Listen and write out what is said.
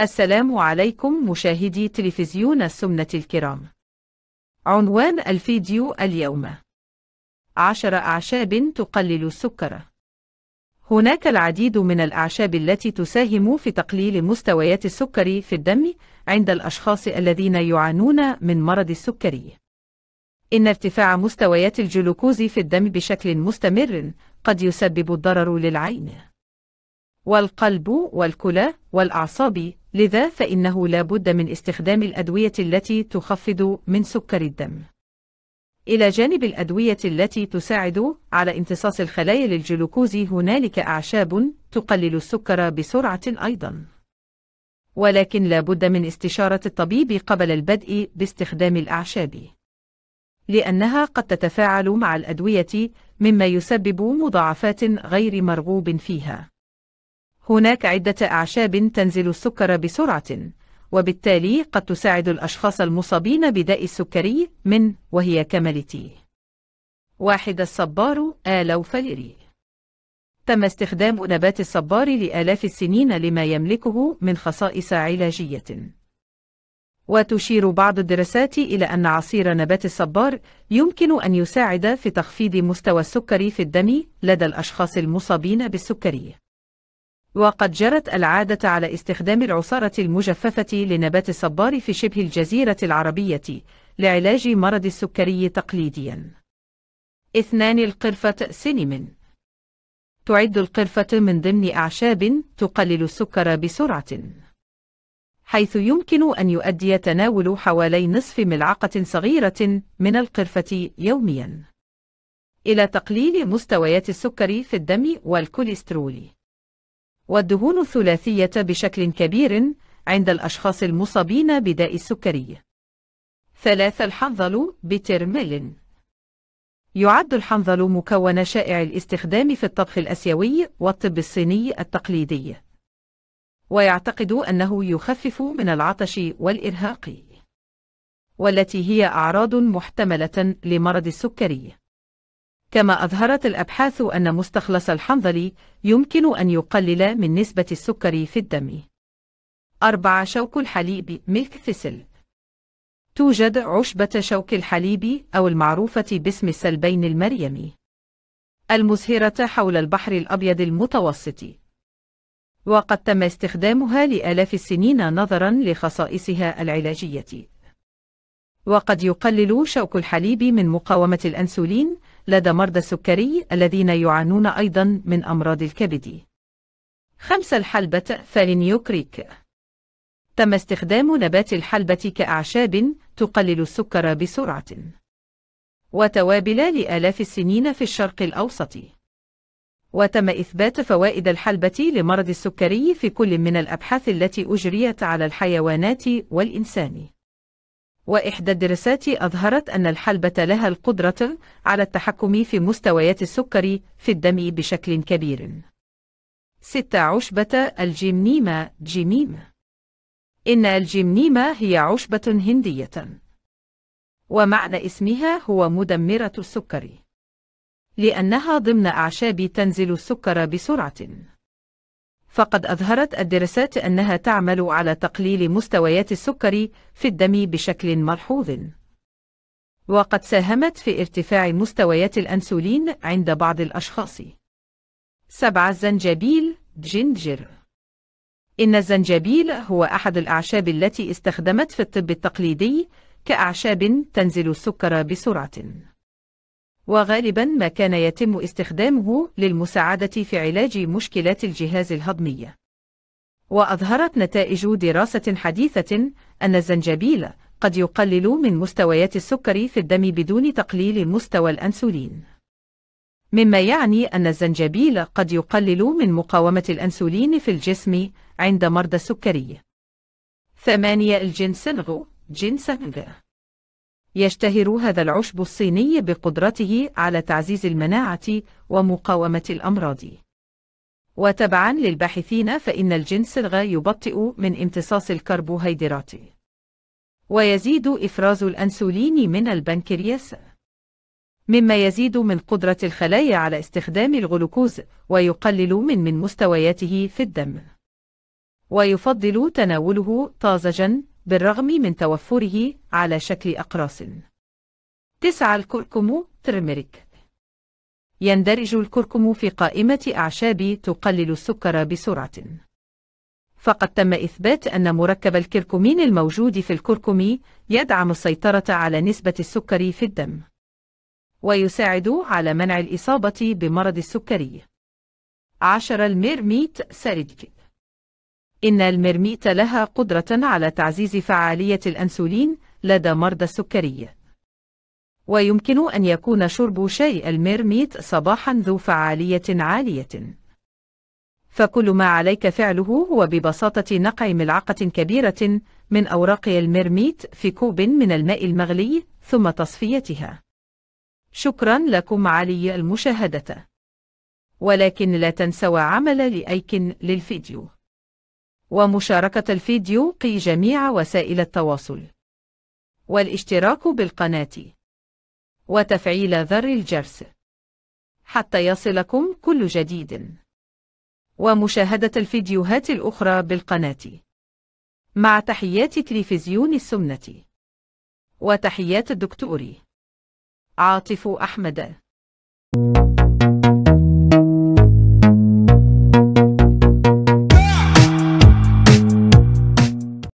السلام عليكم مشاهدي تلفزيون السمنة الكرام عنوان الفيديو اليوم عشر أعشاب تقلل السكر هناك العديد من الأعشاب التي تساهم في تقليل مستويات السكري في الدم عند الأشخاص الذين يعانون من مرض السكري إن ارتفاع مستويات الجلوكوز في الدم بشكل مستمر قد يسبب الضرر للعين والقلب والكلى والأعصاب لذا فإنه لا بد من استخدام الأدوية التي تخفض من سكر الدم إلى جانب الأدوية التي تساعد على امتصاص الخلايا للجلوكوز هنالك أعشاب تقلل السكر بسرعة أيضاً ولكن لا بد من استشارة الطبيب قبل البدء باستخدام الأعشاب لأنها قد تتفاعل مع الأدوية مما يسبب مضاعفات غير مرغوب فيها هناك عدة أعشاب تنزل السكر بسرعة وبالتالي قد تساعد الأشخاص المصابين بداء السكري من وهي كمالتي واحد الصبار آلو فليري تم استخدام نبات الصبار لآلاف السنين لما يملكه من خصائص علاجية وتشير بعض الدراسات إلى أن عصير نبات الصبار يمكن أن يساعد في تخفيض مستوى السكري في الدم لدى الأشخاص المصابين بالسكري وقد جرت العادة على استخدام العصارة المجففة لنبات الصبار في شبه الجزيرة العربية لعلاج مرض السكري تقليديا. اثنان القرفة سينيمن تعد القرفة من ضمن أعشاب تقلل السكر بسرعة حيث يمكن أن يؤدي تناول حوالي نصف ملعقة صغيرة من القرفة يوميا إلى تقليل مستويات السكر في الدم والكوليسترول والدهون الثلاثية بشكل كبير عند الأشخاص المصابين بداء السكري. ثلاثة الحنظل بترميلين يعد الحنظل مكون شائع الاستخدام في الطبخ الأسيوي والطب الصيني التقليدي. ويعتقد أنه يخفف من العطش والإرهاق. والتي هي أعراض محتملة لمرض السكري. كما أظهرت الأبحاث أن مستخلص الحنظل يمكن أن يقلل من نسبة السكر في الدم. 4. شوك الحليب ميلك ثيسل توجد عشبة شوك الحليب أو المعروفة باسم السلبين المريمي المزهرة حول البحر الأبيض المتوسط وقد تم استخدامها لآلاف السنين نظرا لخصائصها العلاجية وقد يقلل شوك الحليب من مقاومة الأنسولين لدى مرضى السكري الذين يعانون أيضا من أمراض الكبد. 5. الحلبة فالينيوكريك تم استخدام نبات الحلبة كأعشاب تقلل السكر بسرعة وتوابل لآلاف السنين في الشرق الأوسط وتم إثبات فوائد الحلبة لمرض السكري في كل من الأبحاث التي أجريت على الحيوانات والإنسان وإحدى الدراسات أظهرت أن الحلبة لها القدرة على التحكم في مستويات السكر في الدم بشكل كبير. 6. عشبة الجيمنيما جيميم إن الجيمنيما هي عشبة هندية ومعنى اسمها هو مدمرة السكر لأنها ضمن أعشاب تنزل السكر بسرعة فقد أظهرت الدراسات أنها تعمل على تقليل مستويات السكر في الدم بشكل ملحوظ. وقد ساهمت في ارتفاع مستويات الأنسولين عند بعض الأشخاص. 7. الزنجبيل جينجر إن الزنجبيل هو أحد الأعشاب التي استخدمت في الطب التقليدي كأعشاب تنزل السكر بسرعة. وغالبا ما كان يتم استخدامه للمساعدة في علاج مشكلات الجهاز الهضمي. وأظهرت نتائج دراسة حديثة أن الزنجبيل قد يقلل من مستويات السكر في الدم بدون تقليل مستوى الأنسولين. مما يعني أن الزنجبيل قد يقلل من مقاومة الأنسولين في الجسم عند مرضى السكري. 8. الجنسنغ جنسنغ يشتهر هذا العشب الصيني بقدرته على تعزيز المناعة ومقاومة الأمراض. وتبعا للباحثين فإن الجنس الغا يبطئ من امتصاص الكربوهيدرات. ويزيد إفراز الأنسولين من البنكرياس. مما يزيد من قدرة الخلايا على استخدام الغلوكوز ويقلل من من مستوياته في الدم. ويفضل تناوله طازجا بالرغم من توفره على شكل أقراص. 9. الكركم ترمريك يندرج الكركم في قائمة أعشاب تقلل السكر بسرعة. فقد تم إثبات أن مركب الكركمين الموجود في الكركم يدعم السيطرة على نسبة السكر في الدم. ويساعد على منع الإصابة بمرض السكري. 10 الميرميت ساريدك إن المرميت لها قدرة على تعزيز فعالية الأنسولين لدى مرضى السكري. ويمكن أن يكون شرب شاي المرميت صباحا ذو فعالية عالية. فكل ما عليك فعله هو ببساطة نقع ملعقة كبيرة من أوراق المرميت في كوب من الماء المغلي ثم تصفيتها. شكرا لكم علي المشاهدة. ولكن لا تنسوا عمل لأيك للفيديو. ومشاركة الفيديو في جميع وسائل التواصل والاشتراك بالقناة وتفعيل ذر الجرس حتى يصلكم كل جديد ومشاهدة الفيديوهات الأخرى بالقناة مع تحيات تلفزيون السمنة وتحيات الدكتور عاطف أحمد